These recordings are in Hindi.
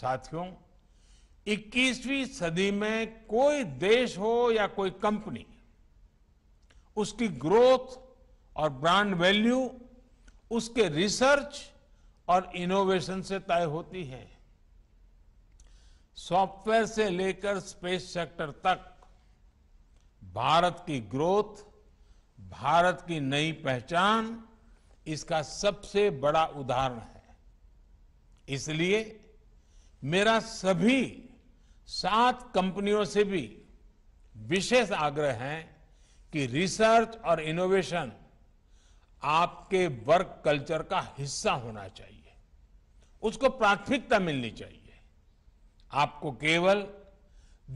साथियों 21वीं सदी में कोई देश हो या कोई कंपनी उसकी ग्रोथ और ब्रांड वैल्यू उसके रिसर्च और इनोवेशन से तय होती है सॉफ्टवेयर से लेकर स्पेस सेक्टर तक भारत की ग्रोथ भारत की नई पहचान इसका सबसे बड़ा उदाहरण है इसलिए मेरा सभी सात कंपनियों से भी विशेष आग्रह है कि रिसर्च और इनोवेशन आपके वर्क कल्चर का हिस्सा होना चाहिए उसको प्राथमिकता मिलनी चाहिए आपको केवल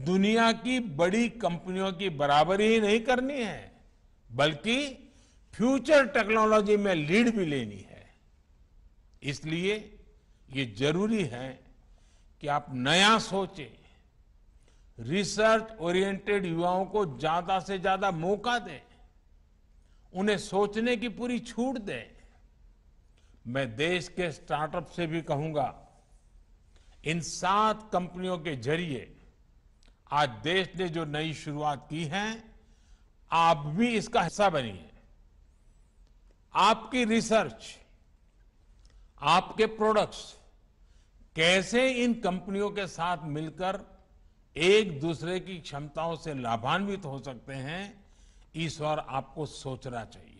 दुनिया की बड़ी कंपनियों की बराबरी ही नहीं करनी है बल्कि फ्यूचर टेक्नोलॉजी में लीड भी लेनी है इसलिए ये जरूरी है कि आप नया सोचें रिसर्च ओरिएंटेड युवाओं को ज्यादा से ज्यादा मौका दें उन्हें सोचने की पूरी छूट दें मैं देश के स्टार्टअप से भी कहूंगा इन सात कंपनियों के जरिए आज देश ने जो नई शुरुआत की है आप भी इसका हिस्सा बनिए आपकी रिसर्च आपके प्रोडक्ट्स कैसे इन कंपनियों के साथ मिलकर एक दूसरे की क्षमताओं से लाभान्वित हो सकते हैं ईश्वर आपको सोचना चाहिए